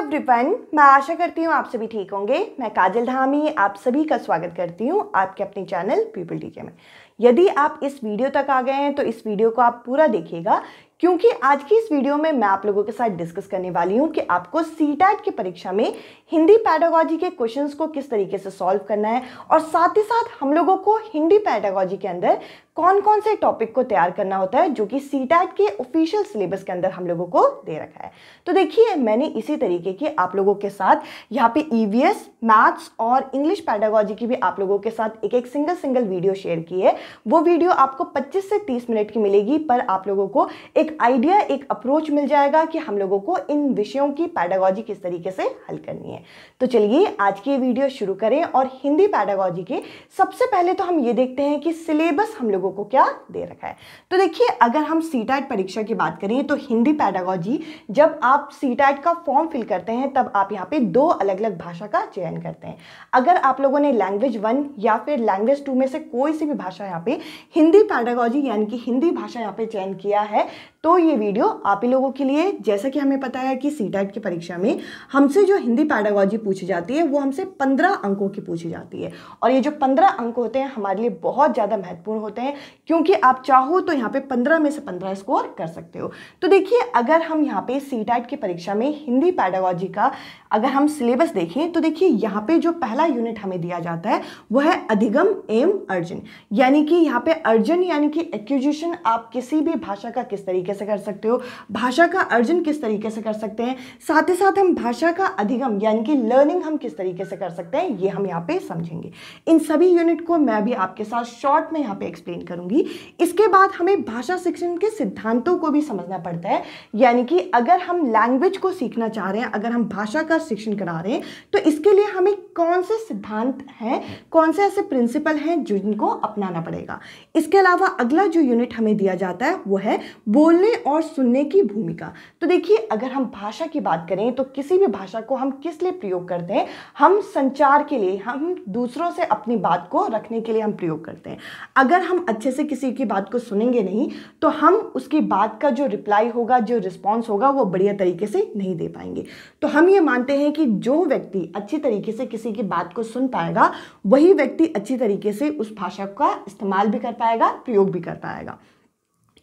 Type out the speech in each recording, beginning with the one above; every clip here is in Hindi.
एवरीवन मैं आशा करती हूँ आप सभी ठीक होंगे मैं काजल धामी आप सभी का स्वागत करती हूँ आपके अपने चैनल पीपल टीके में यदि आप इस वीडियो तक आ गए हैं तो इस वीडियो को आप पूरा देखिएगा क्योंकि आज की इस वीडियो में मैं आप लोगों के साथ डिस्कस करने वाली हूँ कि आपको सी टैट की परीक्षा में हिंदी पैडागॉजी के क्वेश्चंस को किस तरीके से सॉल्व करना है और साथ ही साथ हम लोगों को हिंदी पैडागॉजी के अंदर कौन कौन से टॉपिक को तैयार करना होता है जो कि सी के ऑफिशियल सिलेबस के अंदर हम लोगों को दे रखा है तो देखिए मैंने इसी तरीके के आप लोगों के साथ यहाँ पे ई e मैथ्स और इंग्लिश पैडागोजी की भी आप लोगों के साथ एक एक सिंगल सिंगल वीडियो शेयर की है वो वीडियो आपको 25 से 30 मिनट की मिलेगी पर आप लोगों को एक आइडिया एक अप्रोच मिल जाएगा कि हम लोगों को इन विषयों की पैडागोजी किस तरीके से हल करनी है तो चलिए आज की वीडियो शुरू करें और हिंदी पैडागोजी के सबसे पहले तो हम ये देखते हैं कि सिलेबस हम लोग लोगों को क्या दे रखा है तो देखिए अगर हम सी परीक्षा की बात करें तो हिंदी पैडागॉजी जब आप सी का फॉर्म फिल करते हैं तब आप यहाँ पे दो अलग अलग भाषा का चयन करते हैं अगर आप लोगों ने लैंग्वेज वन या फिर लैंग्वेज टू में से कोई सी भी भाषा यहाँ पे हिंदी पैडागोजी यानी कि हिंदी भाषा यहाँ पे चयन किया है तो ये वीडियो आप ही लोगों के लिए जैसा कि हमें पता है कि सी की परीक्षा में हमसे जो हिंदी पैडागोजी पूछी जाती है वो हमसे पंद्रह अंकों की पूछी जाती है और ये जो पंद्रह अंक होते हैं हमारे लिए बहुत ज़्यादा महत्वपूर्ण होते हैं हैं क्योंकि आप चाहो तो यहाँ पे पंद्रह में से पंद्रह स्कोर कर सकते हो तो देखिए अगर हम यहाँ पे सी टाइट की परीक्षा में हिंदी पैडागॉजी का अगर हम सिलेबस देखें तो देखिए यहाँ पे जो पहला यूनिट हमें दिया जाता है वह है अधिगम एम अर्जन यानी कि यहाँ पे अर्जन यानी कि एक्यूजिशन आप किसी भी भाषा का किस तरीके से कर सकते हो भाषा का अर्जन किस तरीके से कर सकते हैं साथ ही साथ हम भाषा का अधिगम यानी कि लर्निंग हम किस तरीके से कर सकते हैं ये हम यहाँ पे समझेंगे इन सभी यूनिट को मैं भी आपके साथ शॉर्ट में यहाँ पे एक्सप्लेन एक्सप्लेन करूंगी इसके बाद हमें भाषा शिक्षण के सिद्धांतों को भी समझना पड़ता है यानी कि अगर हम लैंग्वेज को सीखना चाह रहे हैं अगर हम भाषा का शिक्षण करा रहे हैं तो इसके लिए हमें कौन से सिद्धांत हैं कौन से ऐसे प्रिंसिपल हैं जिनको अपनाना पड़ेगा इसके अलावा अगला जो यूनिट हमें दिया जाता है वो है बोलने और सुनने की भूमिका तो देखिए अगर हम भाषा की बात करें तो किसी भी भाषा को हम किस लिए प्रयोग करते हैं हम संचार के लिए हम दूसरों से अपनी बात को रखने के लिए हम प्रयोग करते हैं अगर हम अच्छे से किसी की बात को सुनेंगे नहीं तो हम उसकी बात का जो रिप्लाई होगा जो रिस्पॉन्स होगा वो बढ़िया तरीके से नहीं दे पाएंगे तो हम ये मानते हैं कि जो व्यक्ति अच्छी तरीके से किसी की बात को सुन पाएगा वही व्यक्ति अच्छी तरीके से उस भाषा का इस्तेमाल भी कर पाएगा प्रयोग भी कर पाएगा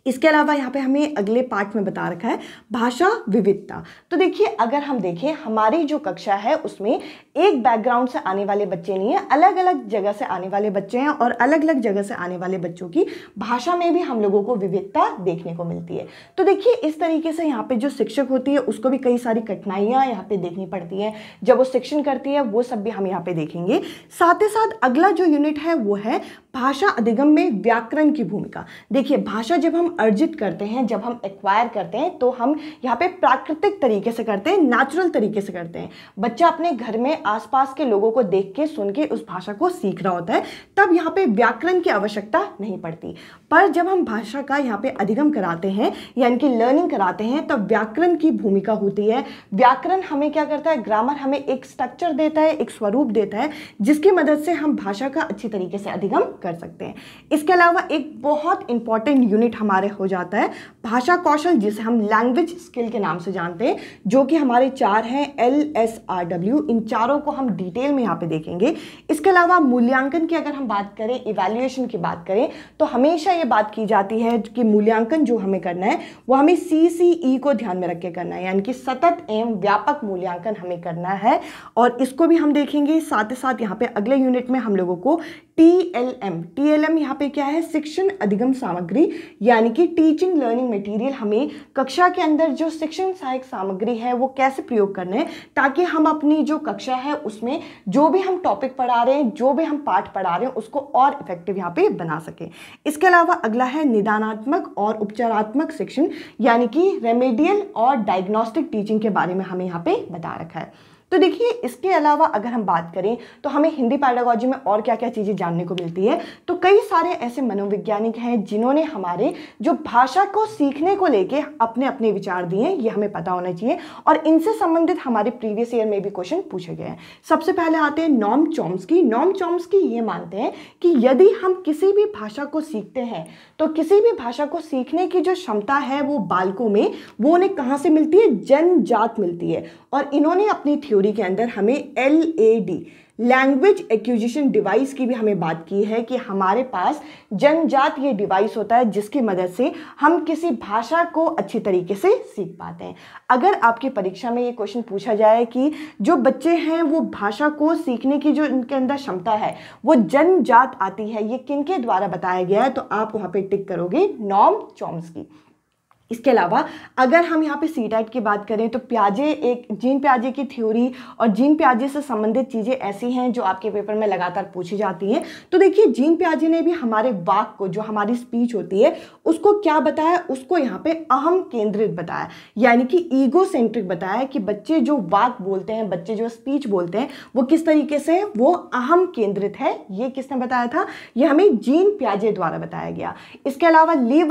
इसके अलावा यहाँ पे हमें अगले पार्ट में बता रखा है भाषा विविधता तो देखिए अगर हम देखें हमारी जो कक्षा है उसमें एक बैकग्राउंड से आने वाले बच्चे नहीं हैं अलग अलग जगह से आने वाले बच्चे हैं और अलग अलग जगह से आने वाले बच्चों की भाषा में भी हम लोगों को विविधता देखने को मिलती है तो देखिए इस तरीके से यहाँ पर जो शिक्षक होती है उसको भी कई सारी कठिनाइयाँ यहाँ पर देखनी पड़ती हैं जब वो शिक्षण करती है वो सब भी हम यहाँ पर देखेंगे साथ ही साथ अगला जो यूनिट है वो है भाषा अधिगम में व्याकरण की भूमिका देखिए भाषा जब हम अर्जित करते हैं जब हम एक्वायर करते हैं तो हम यहाँ पे प्राकृतिक तरीके से करते हैं नेचुरल तरीके से करते हैं बच्चा अपने घर में आसपास के लोगों को देख के सुन के उस भाषा को सीख रहा होता है तब यहाँ पे व्याकरण की आवश्यकता नहीं पड़ती पर जब हम भाषा का यहाँ पे अधिगम कराते हैं यानी कि लर्निंग कराते हैं तब तो व्याकरण की भूमिका होती है व्याकरण हमें क्या करता है ग्रामर हमें एक स्ट्रक्चर देता है एक स्वरूप देता है जिसकी मदद से हम भाषा का अच्छी तरीके से अधिगम कर सकते हैं इसके अलावा एक बहुत इंपॉर्टेंट यूनिट हमारे हो जाता है भाषा कौशल जिसे हम लैंग्वेज स्किल के नाम से जानते हैं जो कि हमारे चार हैं एल एस आर डब्ल्यू इन चारों को हम डिटेल में यहाँ पर देखेंगे इसके अलावा मूल्यांकन की अगर हम बात करें इवेल्युएशन की बात करें तो हमेशा ये बात की जाती है कि मूल्यांकन जो हमें करना है वो हमें सी सी ई को ध्यान में रख के करना है यानी कि सतत एवं व्यापक मूल्यांकन हमें करना है और इसको भी हम देखेंगे साथ ही साथ यहाँ पे अगले यूनिट में हम लोगों को T L M T L M यहाँ पे क्या है शिक्षण अधिगम सामग्री यानी कि टीचिंग लर्निंग मटेरियल हमें कक्षा के अंदर जो शिक्षण सहायक सामग्री है वो कैसे प्रयोग करना है ताकि हम अपनी जो कक्षा है उसमें जो भी हम टॉपिक पढ़ा रहे हैं जो भी हम पाठ पढ़ा रहे हैं उसको और इफेक्टिव यहाँ पे बना सकें इसके अलावा अलावा अगला है निदानात्मक और उपचारात्मक शिक्षण यानी कि रेमेडियल और डायग्नोस्टिक टीचिंग के बारे में हमें यहाँ पे बता रखा है तो देखिए इसके अलावा अगर हम बात करें तो हमें हिंदी पैडागॉजी में और क्या क्या चीज़ें जानने को मिलती है तो कई सारे ऐसे मनोवैज्ञानिक हैं जिन्होंने हमारे जो भाषा को सीखने को लेके अपने अपने विचार दिए हैं ये हमें पता होना चाहिए और इनसे संबंधित हमारे प्रीवियस ईयर में भी क्वेश्चन पूछे गए हैं सबसे पहले आते हैं नॉम चॉम्स की नॉम चॉम्स की ये मानते हैं कि यदि हम किसी भी भाषा को सीखते हैं तो किसी भी भाषा को सीखने की जो क्षमता है वो बालकों में वो उन्हें कहाँ से मिलती है जनजात मिलती है और इन्होंने अपनी थ्योरी के अंदर हमें L A D language acquisition device की भी हमें बात की है कि हमारे पास जनजात ये डिवाइस होता है जिसकी मदद से हम किसी भाषा को अच्छी तरीके से सीख पाते हैं अगर आपकी परीक्षा में ये क्वेश्चन पूछा जाए कि जो बच्चे हैं वो भाषा को सीखने की जो इनके अंदर क्षमता है वो जनजात आती है ये किन के द्वारा बताया गया है तो आप वहाँ पर टिक करोगे नॉम चॉम्स की इसके अलावा अगर हम यहाँ पे सी टाइप की बात करें तो प्याजे एक जीन प्याजे की थ्योरी और जीन प्याजे से संबंधित चीज़ें ऐसी हैं जो आपके पेपर में लगातार पूछी जाती हैं तो देखिए जीन प्याजे ने भी हमारे वाक को जो हमारी स्पीच होती है उसको क्या बताया उसको यहाँ पे अहम केंद्रित बताया यानी कि ईगो सेंट्रिक बताया कि बच्चे जो वाक बोलते हैं बच्चे जो स्पीच बोलते हैं वो किस तरीके से वो अहम केंद्रित है ये किसने बताया था ये हमें जीन प्याजे द्वारा बताया गया इसके अलावा ली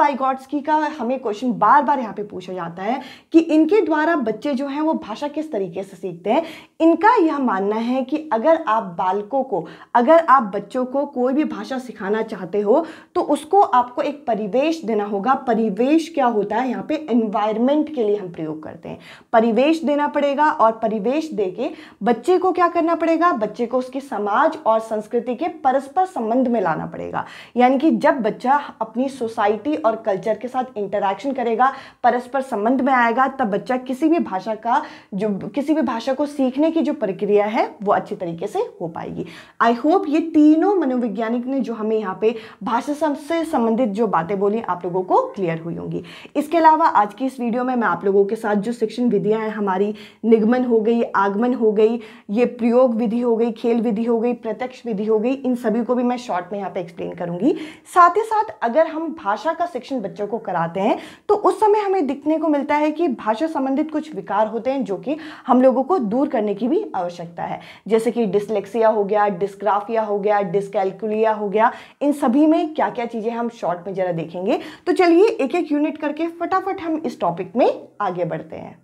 की का हमें क्वेश्चन बार बार यहाँ पे पूछा जाता है कि इनके द्वारा बच्चे जो हैं वो भाषा किस तरीके से सीखते हैं इनका यह मानना है कि अगर आप बालकों को अगर आप बच्चों को कोई भी भाषा सिखाना चाहते हो तो उसको आपको एक परिवेश देना होगा परिवेश क्या होता है यहाँ पे एनवायरमेंट के लिए हम प्रयोग करते हैं परिवेश देना पड़ेगा और परिवेश दे के बच्चे को क्या करना पड़ेगा बच्चे को उसके समाज और संस्कृति के परस्पर संबंध में लाना पड़ेगा यानी कि जब बच्चा अपनी सोसाइटी और कल्चर के साथ इंटरेक्शन करेगा परस्पर संबंध में आएगा तब बच्चा किसी भी भाषा का जो किसी भी भाषा को सीखने सीखने की जो प्रक्रिया है वो अच्छे तरीके से हो पाएगी आई होप ये तीनों मनोवैज्ञानिक ने जो हमें यहाँ पे भाषा से संबंधित जो बातें बोली आप लोगों को क्लियर हुई होंगी इसके अलावा आज की इस वीडियो में मैं आप लोगों के साथ जो शिक्षण विधियाँ हैं हमारी निगमन हो गई आगमन हो गई ये प्रयोग विधि हो गई खेल विधि हो गई प्रत्यक्ष विधि हो गई इन सभी को भी मैं शॉर्ट में यहाँ पर एक्सप्लेन करूँगी साथ ही साथ अगर हम भाषा का शिक्षण बच्चों को कराते हैं तो उस समय हमें दिखने को मिलता है कि भाषा संबंधित कुछ विकार होते हैं जो कि हम लोगों को दूर करने की भी आवश्यकता है जैसे कि डिसलेक्सिया हो गया डिस्क्राफिया हो गया डिस्कैलकुलिया हो गया इन सभी में क्या क्या चीज़ें हम शॉर्ट में ज़रा देखेंगे तो चलिए एक एक यूनिट करके फटाफट हम इस टॉपिक में आगे बढ़ते हैं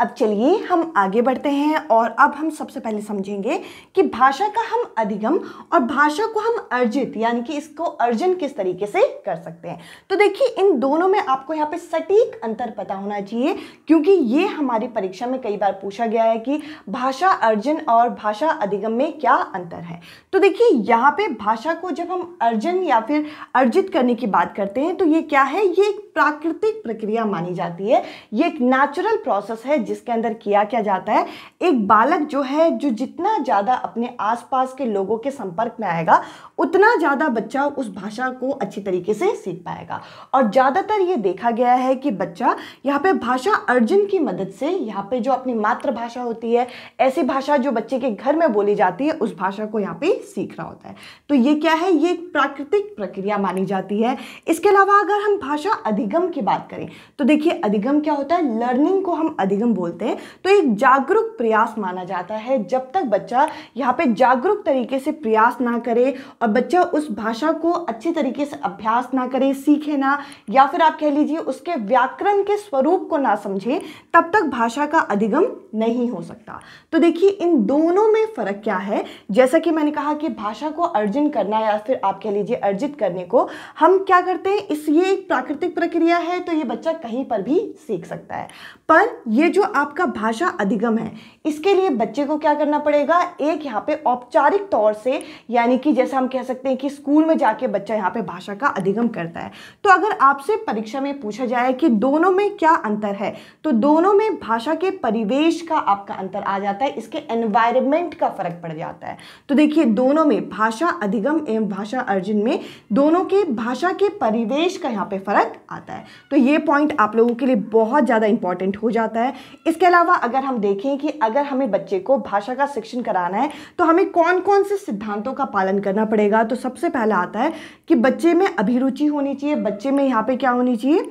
अब चलिए हम आगे बढ़ते हैं और अब हम सबसे पहले समझेंगे कि भाषा का हम अधिगम और भाषा को हम अर्जित यानी कि इसको अर्जन किस तरीके से कर सकते हैं तो देखिए इन दोनों में आपको यहाँ पे सटीक अंतर पता होना चाहिए क्योंकि ये हमारी परीक्षा में कई बार पूछा गया है कि भाषा अर्जन और भाषा अधिगम में क्या अंतर है तो देखिए यहाँ पर भाषा को जब हम अर्जन या फिर अर्जित करने की बात करते हैं तो ये क्या है ये एक प्राकृतिक प्रक्रिया मानी जाती है ये एक नेचुरल प्रोसेस है जिसके अंदर किया क्या जाता है एक बालक जो है जो जितना ज़्यादा अपने आसपास के लोगों के संपर्क में आएगा उतना ज़्यादा बच्चा उस भाषा को अच्छी तरीके से सीख पाएगा और ज़्यादातर ये देखा गया है कि बच्चा यहाँ पे भाषा अर्जुन की मदद से यहाँ पे जो अपनी मातृभाषा होती है ऐसी भाषा जो बच्चे के घर में बोली जाती है उस भाषा को यहाँ पर सीख रहा होता है तो ये क्या है ये एक प्राकृतिक प्रक्रिया मानी जाती है इसके अलावा अगर हम भाषा अधिगम की बात करें तो देखिए अधिगम क्या होता है लर्निंग को हम अधिगम बोलते हैं तो एक जागरूक प्रयास माना जाता है जब तक बच्चा यहाँ पे जागरूक तरीके से प्रयास ना करे और बच्चा उस भाषा को अच्छे तरीके से अभ्यास ना करे सीखे ना या फिर आप कह लीजिए उसके व्याकरण के स्वरूप को ना समझे तब तक भाषा का अधिगम नहीं हो सकता तो देखिए इन दोनों में फ़र्क क्या है जैसा कि मैंने कहा कि भाषा को अर्जन करना या फिर आप कह लीजिए अर्जित करने को हम क्या करते हैं इस ये एक प्राकृतिक प्रक्रिया है तो ये बच्चा कहीं पर भी सीख सकता है पर ये जो आपका भाषा अधिगम है इसके लिए बच्चे को क्या करना पड़ेगा एक यहाँ पे औपचारिक तौर से यानी कि जैसा हम कह सकते हैं कि स्कूल में जाके बच्चा यहाँ पे भाषा का अधिगम करता है तो अगर आपसे परीक्षा में पूछा जाए कि दोनों में क्या अंतर है तो दोनों में भाषा के परिवेश का आपका अंतर आ जाता है इसके एनवायरमेंट का फर्क पड़ जाता है तो देखिए दोनों में भाषा अधिगम एवं भाषा अर्जुन में दोनों के भाषा के परिवेश का यहाँ पे फर्क आता है तो ये पॉइंट आप लोगों के लिए बहुत ज़्यादा इंपॉर्टेंट हो जाता है इसके अलावा अगर हम देखें कि अगर हमें बच्चे को भाषा का शिक्षण कराना है तो हमें कौन कौन से सिद्धांतों का पालन करना पड़ेगा तो सबसे पहला आता है कि बच्चे में अभिरुचि होनी चाहिए बच्चे में यहाँ पे क्या होनी चाहिए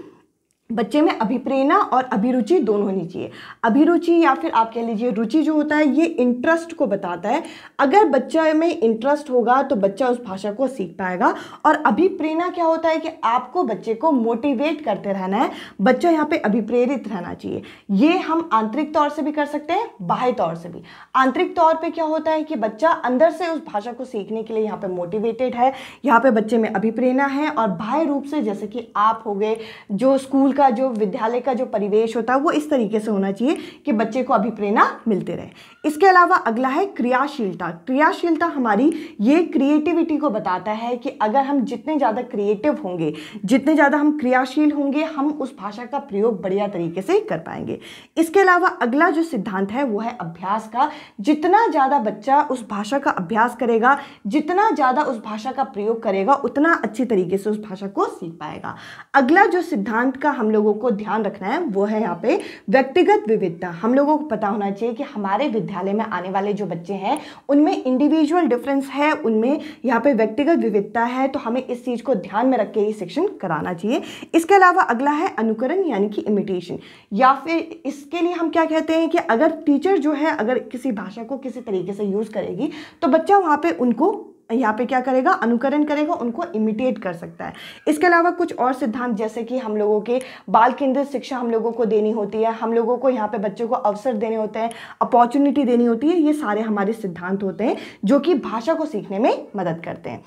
बच्चे में अभिप्रेरणा और अभिरुचि दोनों होनी चाहिए अभिरुचि या फिर आप कह लीजिए रुचि जो होता है ये इंटरेस्ट को बताता है अगर बच्चा में इंटरेस्ट होगा तो बच्चा उस भाषा को सीख पाएगा और अभिप्रेरणा क्या होता है कि आपको बच्चे को मोटिवेट करते रहना है बच्चा यहाँ पे अभिप्रेरित रहना चाहिए ये हम आंतरिक तौर से भी कर सकते हैं बाह्य तौर से भी आंतरिक तौर पर क्या होता है कि बच्चा अंदर से उस भाषा को सीखने के लिए यहाँ पर मोटिवेटेड है यहाँ पर बच्चे में अभिप्रेरणा है और बाह्य रूप से जैसे कि आप हो गए जो स्कूल का जो विद्यालय का जो परिवेश होता है वो इस तरीके से होना चाहिए कि बच्चे को अभिप्रेरणा मिलते रहे इसके अलावा अगला है क्रियाशीलता क्रियाशीलता हमारी ये क्रिएटिविटी को बताता है कि अगर हम जितने ज़्यादा क्रिएटिव होंगे जितने ज़्यादा हम क्रियाशील होंगे हम उस भाषा का प्रयोग बढ़िया तरीके से कर पाएंगे इसके अलावा अगला जो सिद्धांत है वो है अभ्यास का जितना ज़्यादा बच्चा उस भाषा का अभ्यास करेगा जितना ज़्यादा उस भाषा का प्रयोग करेगा उतना अच्छी तरीके से उस भाषा को सीख पाएगा अगला जो सिद्धांत का हम हम लोगों को ध्यान रखना है वो है यहाँ पे व्यक्तिगत विविधता हम लोगों को पता होना चाहिए कि हमारे विद्यालय में आने वाले जो बच्चे हैं उनमें इंडिविजुअल डिफरेंस है उनमें यहाँ पे व्यक्तिगत विविधता है तो हमें इस चीज़ को ध्यान में रख के ये शिक्षण कराना चाहिए इसके अलावा अगला है अनुकरण यानी कि इमिटेशन या फिर इसके लिए हम क्या कहते हैं कि अगर टीचर जो है अगर किसी भाषा को किसी तरीके से यूज़ करेगी तो बच्चा वहाँ पर उनको यहाँ पे क्या करेगा अनुकरण करेगा उनको इमिटेट कर सकता है इसके अलावा कुछ और सिद्धांत जैसे कि हम लोगों के बाल केंद्रित शिक्षा हम लोगों को देनी होती है हम लोगों को यहाँ पे बच्चों को अवसर देने होते हैं अपॉर्चुनिटी देनी होती है ये सारे हमारे सिद्धांत होते हैं जो कि भाषा को सीखने में मदद करते हैं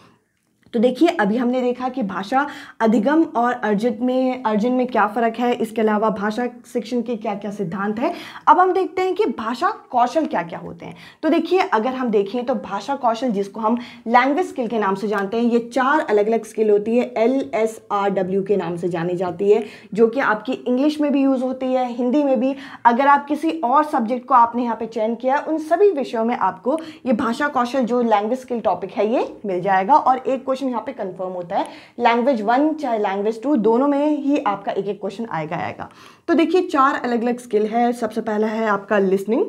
तो देखिए अभी हमने देखा कि भाषा अधिगम और अर्जित में अर्जुन में क्या फ़र्क है इसके अलावा भाषा शिक्षण के क्या क्या सिद्धांत है अब हम देखते हैं कि भाषा कौशल क्या क्या होते हैं तो देखिए अगर हम देखें तो भाषा कौशल जिसको हम लैंग्वेज स्किल के नाम से जानते हैं ये चार अलग अलग स्किल होती है एल एस आर डब्ल्यू के नाम से जानी जाती है जो कि आपकी इंग्लिश में भी यूज़ होती है हिंदी में भी अगर आप किसी और सब्जेक्ट को आपने यहाँ पर चयन किया उन सभी विषयों में आपको ये भाषा कौशल जो लैंग्वेज स्किल टॉपिक है ये मिल जाएगा और एक क्वेश्चन क्वेश्चन यहाँ पे कंफर्म होता है लैंग्वेज वन चाहे लैंग्वेज टू दोनों में ही आपका एक एक क्वेश्चन आएगा आएगा तो देखिए चार अलग अलग स्किल है सबसे पहला है आपका लिसनिंग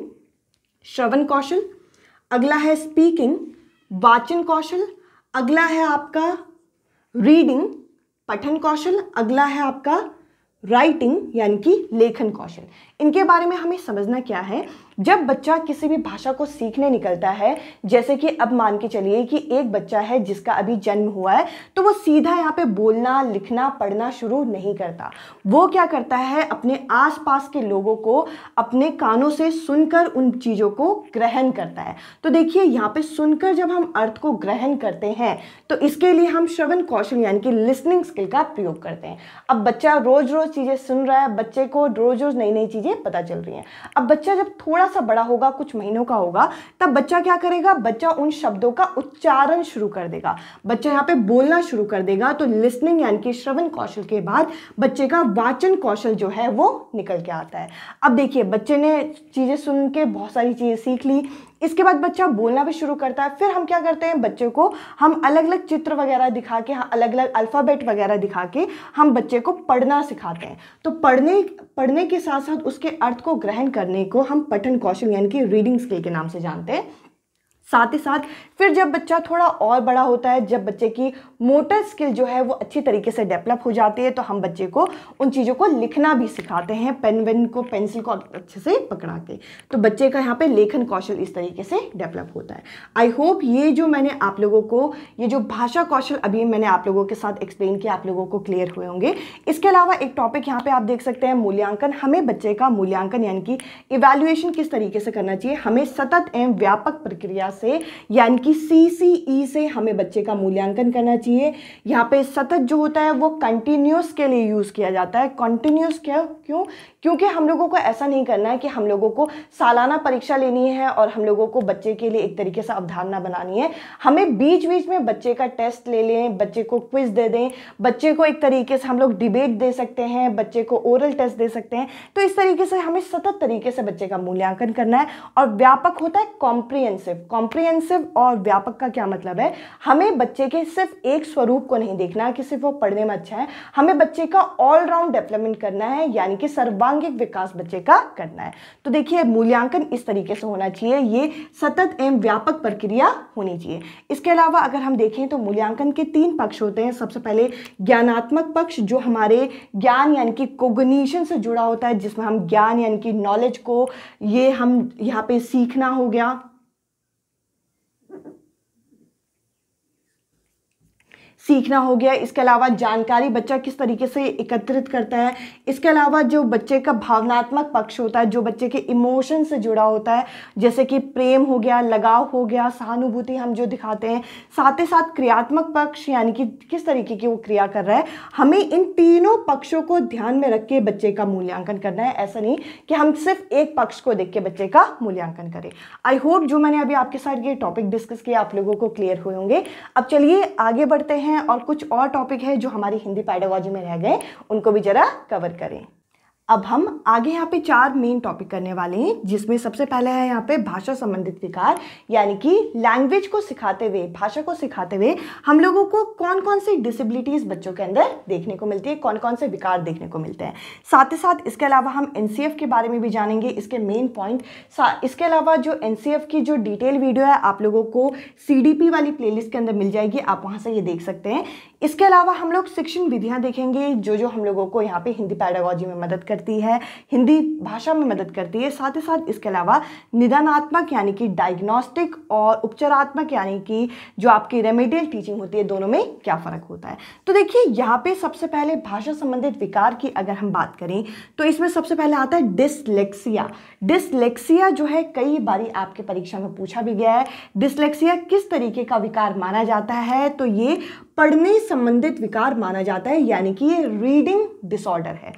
श्रवण कौशल अगला है स्पीकिंग वाचन कौशल अगला है आपका रीडिंग पठन कौशल अगला है आपका राइटिंग यानी कि लेखन कौशल इनके बारे में हमें समझना क्या है जब बच्चा किसी भी भाषा को सीखने निकलता है जैसे कि अब मान के चलिए कि एक बच्चा है जिसका अभी जन्म हुआ है तो वो सीधा यहाँ पे बोलना लिखना पढ़ना शुरू नहीं करता वो क्या करता है अपने आसपास के लोगों को अपने कानों से सुनकर उन चीज़ों को ग्रहण करता है तो देखिए यहाँ पे सुनकर जब हम अर्थ को ग्रहण करते हैं तो इसके लिए हम श्रवण कौशल यानी कि लिसनिंग स्किल का प्रयोग करते हैं अब बच्चा रोज़ रोज़ चीज़ें सुन रहा है बच्चे को रोज़ रोज़ नई नई चीज़ें चीज़ें पता चल रही हैं अब बच्चा जब थोड़ा सा बड़ा होगा कुछ महीनों का होगा तब बच्चा क्या करेगा बच्चा उन शब्दों का उच्चारण शुरू कर देगा बच्चा यहाँ पे बोलना शुरू कर देगा तो लिसनिंग यानी कि श्रवण कौशल के बाद बच्चे का वाचन कौशल जो है वो निकल के आता है अब देखिए बच्चे ने चीज़ें सुन के बहुत सारी चीज़ें सीख ली इसके बाद बच्चा बोलना भी शुरू करता है फिर हम क्या करते हैं बच्चे को हम अलग अलग चित्र वगैरह दिखा के अलग अलग अल्फ़ाबेट वगैरह दिखा के हम बच्चे को पढ़ना सिखाते हैं तो पढ़ने पढ़ने के साथ साथ उसके अर्थ को ग्रहण करने को हम पठन कौशल यानी कि रीडिंग स्किल के नाम से जानते हैं साथ ही साथ फिर जब बच्चा थोड़ा और बड़ा होता है जब बच्चे की मोटर स्किल जो है वो अच्छी तरीके से डेवलप हो जाती है तो हम बच्चे को उन चीज़ों को लिखना भी सिखाते हैं पेन वेन को पेंसिल को अच्छे से पकड़ा के तो बच्चे का यहाँ पे लेखन कौशल इस तरीके से डेवलप होता है आई होप ये जो मैंने आप लोगों को ये जो भाषा कौशल अभी मैंने आप लोगों के साथ एक्सप्लेन किया आप लोगों को क्लियर हुए होंगे इसके अलावा एक टॉपिक यहाँ पर आप देख सकते हैं मूल्यांकन हमें बच्चे का मूल्यांकन यानी कि इवेल्युएशन किस तरीके से करना चाहिए हमें सतत एवं व्यापक प्रक्रिया से यानी कि सी e से हमें बच्चे का मूल्यांकन करना चाहिए यहाँ पे सतत जो होता है वो कंटिन्यूस के लिए यूज़ किया जाता है कंटिन्यूस क्या क्यों क्योंकि हम लोगों को ऐसा नहीं करना है कि हम लोगों को सालाना परीक्षा लेनी है और हम लोगों को बच्चे के लिए एक तरीके से अवधारणा बनानी है हमें बीच बीच में बच्चे का टेस्ट ले लें बच्चे को क्विज दे दें बच्चे को एक तरीके से हम लोग डिबेट दे सकते हैं बच्चे को ओरल टेस्ट दे सकते हैं तो इस तरीके से हमें सतत तरीके से बच्चे का मूल्यांकन करना है और व्यापक होता है कॉम्प्रिहेंसिव कॉम्प्रिहेंसिव और व्यापक का क्या मतलब है हमें बच्चे के सिर्फ एक स्वरूप को नहीं देखना कि सिर्फ वो पढ़ने में अच्छा है हमें बच्चे का ऑलराउंड डेवलपमेंट करना है यानी कि सर्वा सर्वांगिक विकास बच्चे का करना है तो देखिए मूल्यांकन इस तरीके से होना चाहिए ये सतत एवं व्यापक प्रक्रिया होनी चाहिए इसके अलावा अगर हम देखें तो मूल्यांकन के तीन पक्ष होते हैं सबसे पहले ज्ञानात्मक पक्ष जो हमारे ज्ञान यानी कि कोगनीशन से जुड़ा होता है जिसमें हम ज्ञान यानी कि नॉलेज को ये हम यहाँ पे सीखना हो गया सीखना हो गया इसके अलावा जानकारी बच्चा किस तरीके से एकत्रित करता है इसके अलावा जो बच्चे का भावनात्मक पक्ष होता है जो बच्चे के इमोशन से जुड़ा होता है जैसे कि प्रेम हो गया लगाव हो गया सहानुभूति हम जो दिखाते हैं साथ ही साथ क्रियात्मक पक्ष यानी कि किस तरीके की वो क्रिया कर रहा है हमें इन तीनों पक्षों को ध्यान में रख के बच्चे का मूल्यांकन करना है ऐसा नहीं कि हम सिर्फ एक पक्ष को देख के बच्चे का मूल्यांकन करें आई होप जो मैंने अभी आपके साथ ये टॉपिक डिस्कस किया आप लोगों को क्लियर हुए होंगे अब चलिए आगे बढ़ते हैं हैं और कुछ और टॉपिक है जो हमारी हिंदी पैडोलॉजी में रह गए उनको भी ज़रा कवर करें अब हम आगे यहाँ पे चार मेन टॉपिक करने वाले हैं जिसमें सबसे पहले है यहाँ पे भाषा संबंधित विकार यानी कि लैंग्वेज को सिखाते हुए भाषा को सिखाते हुए हम लोगों को कौन कौन सी डिसेबिलिटीज़ बच्चों के अंदर देखने को मिलती है कौन कौन से विकार देखने को मिलते हैं साथ ही साथ इसके अलावा हम एन के बारे में भी जानेंगे इसके मेन पॉइंट इसके अलावा जो एन की जो डिटेल वीडियो है आप लोगों को सी वाली प्लेलिस्ट के अंदर मिल जाएगी आप वहाँ से ये देख सकते हैं इसके अलावा हम लोग शिक्षण विधियाँ देखेंगे जो जो हम लोगों को यहाँ पर हिंदी पैडागॉजी में मदद कर करती है हिंदी भाषा में मदद करती है साथ ही साथ इसके अलावा निदानात्मक यानी कि डायग्नोस्टिक और उपचारात्मक यानी कि जो आपकी रेमेडियल टीचिंग होती है दोनों में क्या फ़र्क होता है तो देखिए यहाँ पे सबसे पहले भाषा संबंधित विकार की अगर हम बात करें तो इसमें सबसे पहले आता है डिसलेक्सिया डिसलेक्सिया जो है कई बारी आपके परीक्षा में पूछा भी गया है डिसलेक्सिया किस तरीके का विकार माना जाता है तो ये पढ़ने संबंधित विकार माना जाता है यानी कि ये रीडिंग डिसऑर्डर है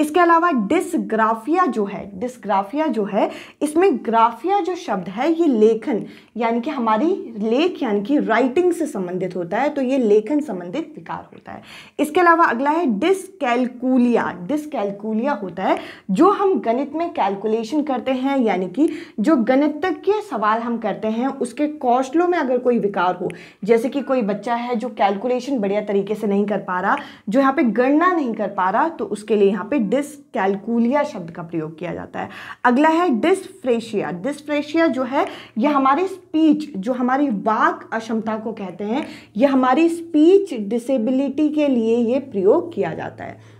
इसके अलावा डिसग्राफिया जो है डिसग्राफिया जो है इसमें ग्राफिया जो शब्द है ये लेखन यानी कि हमारी लेख यानी कि राइटिंग से संबंधित होता है तो ये लेखन संबंधित विकार होता है इसके अलावा अगला है डिसकैलकुलिया डिसकैलकुलिया होता है जो हम गणित में कैलकुलेशन करते हैं यानी कि जो गणितज्ञ सवाल हम करते हैं उसके कौशलों में अगर कोई विकार हो जैसे कि कोई बच्चा है जो कैलकुलेशन बढ़िया तरीके से नहीं कर पा रहा जो यहाँ पे गणना नहीं कर पा रहा तो उसके लिए यहाँ पे डिसकैलकुलिया शब्द का प्रयोग किया जाता है अगला है डिसफ्रेशिया डिसफ्रेशिया जो है यह हमारी स्पीच जो हमारी वाक अक्षमता को कहते हैं यह हमारी स्पीच डिसेबिलिटी के लिए ये प्रयोग किया जाता है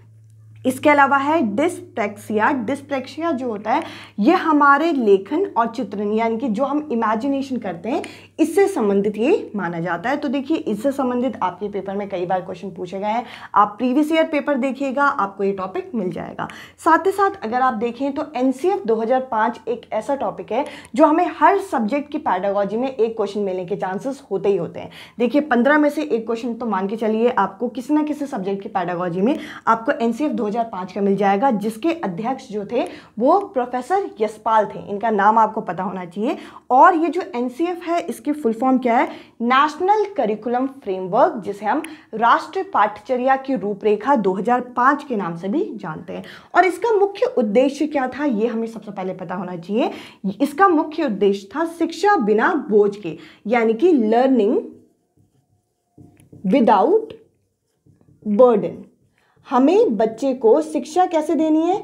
इसके अलावा है डिस्प्रेक्सिया डिस्प्रेक्सिया जो होता है ये हमारे लेखन और चित्रण यानी कि जो हम इमेजिनेशन करते हैं इससे संबंधित ये माना जाता है तो देखिए इससे संबंधित आपके पेपर में कई बार क्वेश्चन पूछे गए हैं आप प्रीवियस ईयर पेपर देखिएगा आपको ये टॉपिक मिल जाएगा साथ ही साथ अगर आप देखें तो एन 2005 एक ऐसा टॉपिक है जो हमें हर सब्जेक्ट की पैडागॉजी में एक क्वेश्चन मिलने के चांसेस होते ही होते हैं देखिए पंद्रह में से एक क्वेश्चन तो मान के चलिए आपको किसी ना किसी सब्जेक्ट की पैडागॉजी में आपको एन 2005 का मिल जाएगा जिसके अध्यक्ष जो थे वो प्रोफेसर यशपाल थे इनका नाम आपको पता होना चाहिए और ये जो एन है इस इसकी फुल फॉर्म क्या है नेशनल करिकुलम फ्रेमवर्क जिसे हम राष्ट्रीय पाठचर्या की रूपरेखा 2005 के नाम से भी जानते हैं और इसका मुख्य उद्देश्य क्या था ये हमें सबसे पहले पता होना चाहिए इसका मुख्य उद्देश्य था शिक्षा बिना बोझ के यानी कि लर्निंग विदाउट बर्डन हमें बच्चे को शिक्षा कैसे देनी है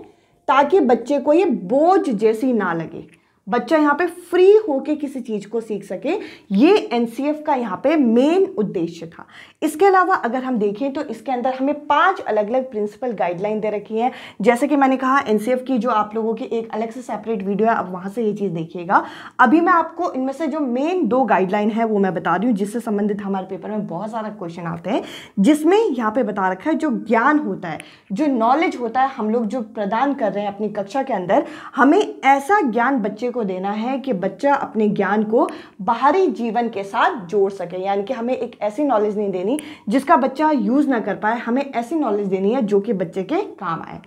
ताकि बच्चे को ये बोझ जैसी ना लगे बच्चा यहाँ पे फ्री होके किसी चीज़ को सीख सके ये एन का यहाँ पे मेन उद्देश्य था इसके अलावा अगर हम देखें तो इसके अंदर हमें पांच अलग अलग प्रिंसिपल गाइडलाइन दे रखी हैं जैसे कि मैंने कहा एन की जो आप लोगों की एक अलग से सेपरेट वीडियो है आप वहां से ये चीज़ देखिएगा अभी मैं आपको इनमें से जो मेन दो गाइडलाइन है वो मैं बता रही हूँ जिससे संबंधित हमारे पेपर में बहुत सारा क्वेश्चन आते हैं जिसमें यहाँ पे बता रखा है जो ज्ञान होता है जो नॉलेज होता है हम लोग जो प्रदान कर रहे हैं अपनी कक्षा के अंदर हमें ऐसा ज्ञान बच्चे को को देना है कि बच्चा अपने ज्ञान को बाहरी जीवन के साथ जोड़ सके यानी कि हमें एक ऐसी नॉलेज नहीं देनी जिसका बच्चा यूज़ ना कर पाए हमें ऐसी नॉलेज देनी है जो कि बच्चे के काम आए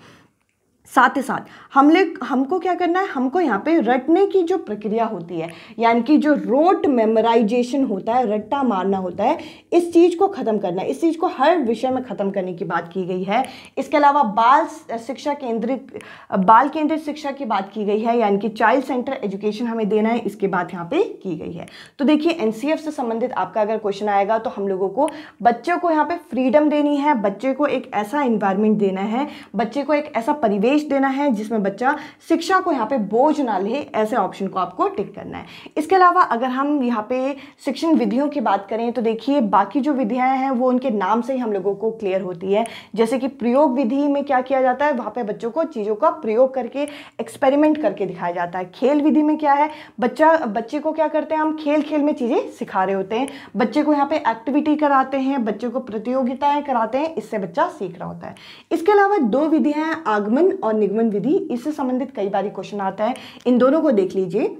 साथ ही साथ हमले हमको क्या करना है हमको यहाँ पे रटने की जो प्रक्रिया होती है यानी कि जो रोट मेमोराइजेशन होता है रट्टा मारना होता है इस चीज़ को ख़त्म करना है इस चीज़ को हर विषय में ख़त्म करने की बात की गई है इसके अलावा बाल शिक्षा केंद्रित बाल केंद्रित शिक्षा की बात की गई है यानी कि चाइल्ड सेंटर एजुकेशन हमें देना है इसकी बात यहाँ पर की गई है तो देखिए एन से संबंधित आपका अगर क्वेश्चन आएगा तो हम लोगों को बच्चों को यहाँ पर फ्रीडम देनी है बच्चे को एक ऐसा इन्वायरमेंट देना है बच्चे को एक ऐसा परिवेश इंग्लिश देना है जिसमें बच्चा शिक्षा को यहाँ पे बोझ ना ले ऐसे ऑप्शन को आपको टिक करना है इसके अलावा अगर हम यहाँ पे शिक्षण विधियों की बात करें तो देखिए बाकी जो विधियाँ हैं वो उनके नाम से ही हम लोगों को क्लियर होती है जैसे कि प्रयोग विधि में क्या किया जाता है वहाँ पर बच्चों को चीज़ों का प्रयोग करके एक्सपेरिमेंट करके दिखाया जाता है खेल विधि में क्या है बच्चा बच्चे को क्या करते हैं हम खेल खेल में चीज़ें सिखा रहे होते हैं बच्चे को यहाँ पर एक्टिविटी कराते हैं बच्चे को प्रतियोगिताएं कराते हैं इससे बच्चा सीख रहा होता है इसके अलावा दो विधियाँ हैं आगमन और और निगमन विधि इससे संबंधित कई बार क्वेश्चन आता है इन दोनों को देख लीजिए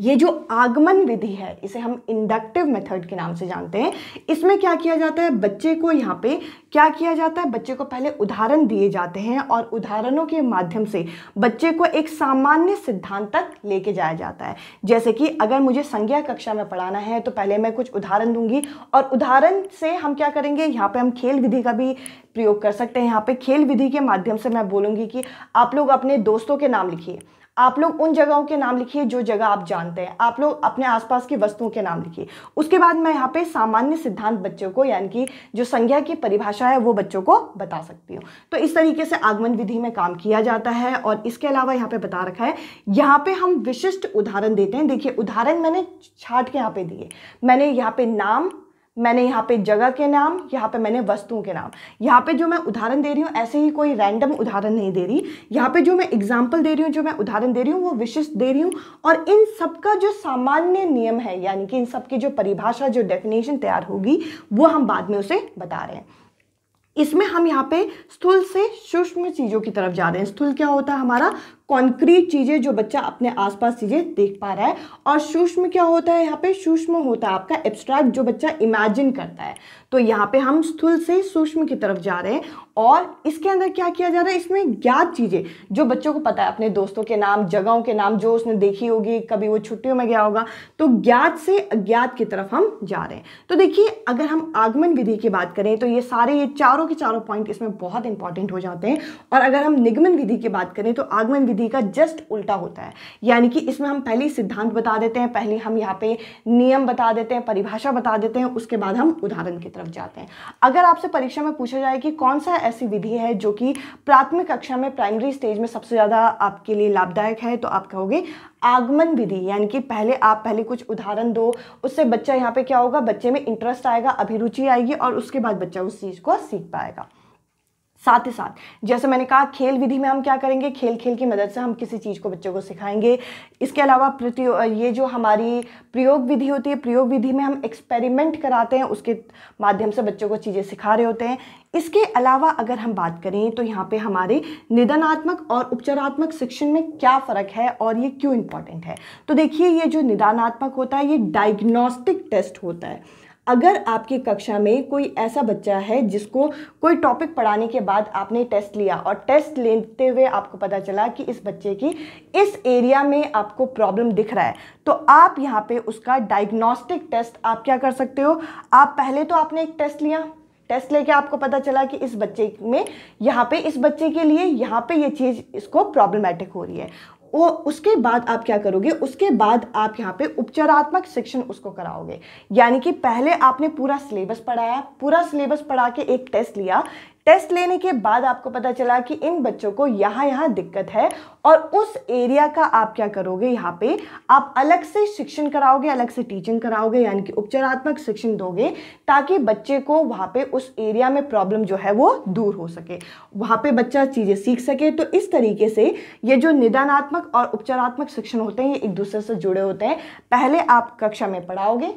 ये जो आगमन विधि है इसे हम इंडक्टिव मेथड के नाम से जानते हैं इसमें क्या किया जाता है बच्चे को यहाँ पे क्या किया जाता है बच्चे को पहले उदाहरण दिए जाते हैं और उदाहरणों के माध्यम से बच्चे को एक सामान्य सिद्धांत तक लेके जाया जाता है जैसे कि अगर मुझे संज्ञा कक्षा में पढ़ाना है तो पहले मैं कुछ उदाहरण दूंगी और उदाहरण से हम क्या करेंगे यहाँ पर हम खेल विधि का भी प्रयोग कर सकते हैं यहाँ पर खेल विधि के माध्यम से मैं बोलूँगी कि आप लोग अपने दोस्तों के नाम लिखिए आप लोग उन जगहों के नाम लिखिए जो जगह आप जानते हैं आप लोग अपने आसपास की वस्तुओं के नाम लिखिए उसके बाद मैं यहाँ पे सामान्य सिद्धांत बच्चों को यानी कि जो संज्ञा की परिभाषा है वो बच्चों को बता सकती हूँ तो इस तरीके से आगमन विधि में काम किया जाता है और इसके अलावा यहाँ पे बता रखा है यहाँ पे हम विशिष्ट उदाहरण देते हैं देखिए उदाहरण मैंने छाट के यहाँ पे दिए मैंने यहाँ पे नाम मैंने यहाँ पे जगह के नाम यहाँ पे मैंने वस्तुओं के नाम यहाँ पे जो मैं उदाहरण दे रही हूँ ऐसे ही कोई रैंडम उदाहरण नहीं दे रही यहाँ पे जो मैं एग्जाम्पल दे रही हूँ जो मैं उदाहरण दे रही हूँ वो विशिष्ट दे रही हूँ और इन सब का जो सामान्य नियम है यानी कि इन सब की जो परिभाषा जो डेफिनेशन तैयार होगी वो हम बाद में उसे बता रहे हैं इसमें हम यहाँ पे स्थूल से सूक्ष्म चीज़ों की तरफ जा रहे हैं स्थूल क्या होता है हमारा कॉन्क्रीट चीज़ें जो बच्चा अपने आसपास चीज़ें देख पा रहा है और सूक्ष्म क्या होता है यहाँ पे सूक्ष्म होता है आपका एब्स्ट्रैक्ट जो बच्चा इमेजिन करता है तो यहाँ पे हम स्थूल से सूक्ष्म की तरफ जा रहे हैं और इसके अंदर क्या किया जा रहा है इसमें ज्ञात चीज़ें जो बच्चों को पता है अपने दोस्तों के नाम जगहों के नाम जो उसने देखी होगी कभी वो छुट्टियों में गया होगा तो ज्ञात से अज्ञात की तरफ हम जा रहे हैं तो देखिए अगर हम आगमन विधि की बात करें तो ये सारे ये चारों के चारों पॉइंट इसमें बहुत इंपॉर्टेंट हो जाते हैं और अगर हम निगमन विधि की बात करें तो आगमन विधि विधि का जस्ट उल्टा होता है यानी कि इसमें हम पहले सिद्धांत बता देते हैं पहले हम यहाँ पे नियम बता देते हैं परिभाषा बता देते हैं उसके बाद हम उदाहरण की तरफ जाते हैं अगर आपसे परीक्षा में पूछा जाए कि कौन सा ऐसी विधि है जो कि प्राथमिक कक्षा में प्राइमरी स्टेज में सबसे ज़्यादा आपके लिए लाभदायक है तो आप कहोगे आगमन विधि यानी कि पहले आप पहले कुछ उदाहरण दो उससे बच्चा यहाँ पे क्या होगा बच्चे में इंटरेस्ट आएगा अभिरुचि आएगी और उसके बाद बच्चा उस चीज़ को सीख पाएगा साथ ही साथ जैसे मैंने कहा खेल विधि में हम क्या करेंगे खेल खेल की मदद से हम किसी चीज़ को बच्चों को सिखाएंगे इसके अलावा ये जो हमारी प्रयोग विधि होती है प्रयोग विधि में हम एक्सपेरिमेंट कराते हैं उसके माध्यम से बच्चों को चीज़ें सिखा रहे होते हैं इसके अलावा अगर हम बात करें तो यहाँ पे हमारे निदानात्मक और उपचारात्मक शिक्षण में क्या फ़र्क है और ये क्यों इम्पॉर्टेंट है तो देखिए ये जो निदानात्मक होता है ये डायग्नोस्टिक टेस्ट होता है अगर आपकी कक्षा में कोई ऐसा बच्चा है जिसको कोई टॉपिक पढ़ाने के बाद आपने टेस्ट लिया और टेस्ट लेते हुए आपको पता चला कि इस बच्चे की इस एरिया में आपको प्रॉब्लम दिख रहा है तो आप यहाँ पे उसका डायग्नोस्टिक टेस्ट आप क्या कर सकते हो आप पहले तो आपने एक टेस्ट लिया टेस्ट लेके आपको पता चला कि इस बच्चे में यहाँ पे इस बच्चे के लिए यहाँ पे ये चीज़ इसको प्रॉब्लमेटिक हो रही है वो उसके बाद आप क्या करोगे उसके बाद आप यहाँ पे उपचारात्मक शिक्षण उसको कराओगे यानी कि पहले आपने पूरा सिलेबस पढ़ाया पूरा सिलेबस पढ़ा के एक टेस्ट लिया टेस्ट लेने के बाद आपको पता चला कि इन बच्चों को यहाँ यहाँ दिक्कत है और उस एरिया का आप क्या करोगे यहाँ पे आप अलग से शिक्षण कराओगे अलग से टीचिंग कराओगे यानी कि उपचारात्मक शिक्षण दोगे ताकि बच्चे को वहाँ पे उस एरिया में प्रॉब्लम जो है वो दूर हो सके वहाँ पे बच्चा चीज़ें सीख सके तो इस तरीके से ये जो निदानात्मक और उपचारात्मक शिक्षण होते हैं ये एक दूसरे से जुड़े होते हैं पहले आप कक्षा में पढ़ाओगे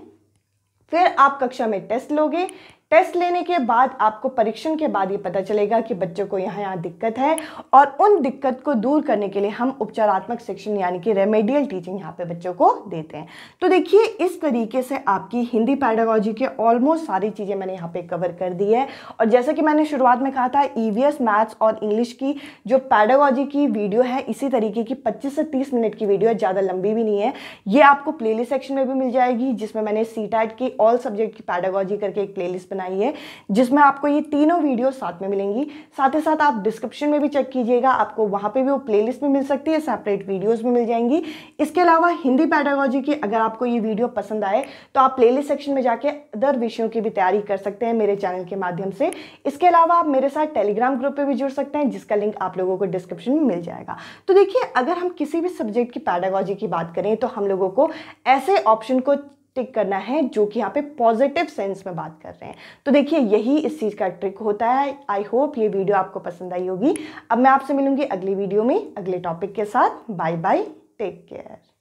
फिर आप कक्षा में टेस्ट लोगे टेस्ट लेने के बाद आपको परीक्षण के बाद ये पता चलेगा कि बच्चों को यहाँ यहाँ दिक्कत है और उन दिक्कत को दूर करने के लिए हम उपचारात्मक शिक्षण यानी कि रेमेडियल टीचिंग यहाँ पे बच्चों को देते हैं तो देखिए इस तरीके से आपकी हिंदी पैडागोजी के ऑलमोस्ट सारी चीज़ें मैंने यहाँ पर कवर कर दी है और जैसा कि मैंने शुरुआत में कहा था ई e मैथ्स और इंग्लिश की जो पैडागोजी की वीडियो है इसी तरीके की पच्चीस से तीस मिनट की वीडियो है ज़्यादा लंबी भी नहीं है ये आपको प्लेलिस्ट सेक्शन में भी मिल जाएगी जिसमें मैंने सी की ऑल सब्जेक्ट की पैडागोजी करके एक प्लेलिस्ट बनाई बनाई है जिसमें आपको ये तीनों वीडियो साथ में मिलेंगी साथ ही साथ आप डिस्क्रिप्शन में भी चेक कीजिएगा आपको वहाँ पे भी वो प्लेलिस्ट में मिल सकती है सेपरेट वीडियोस में मिल जाएंगी इसके अलावा हिंदी पैडागोजी की अगर आपको ये वीडियो पसंद आए तो आप प्ले सेक्शन में जाके अदर विषयों की भी तैयारी कर सकते हैं मेरे चैनल के माध्यम से इसके अलावा आप मेरे साथ टेलीग्राम ग्रुप पर भी जुड़ सकते हैं जिसका लिंक आप लोगों को डिस्क्रिप्शन में मिल जाएगा तो देखिए अगर हम किसी भी सब्जेक्ट की पैडागोजी की बात करें तो हम लोगों को ऐसे ऑप्शन को टिक करना है जो कि यहाँ पे पॉजिटिव सेंस में बात कर रहे हैं तो देखिए यही इस चीज़ का ट्रिक होता है आई होप ये वीडियो आपको पसंद आई होगी अब मैं आपसे मिलूंगी अगली वीडियो में अगले टॉपिक के साथ बाय बाय टेक केयर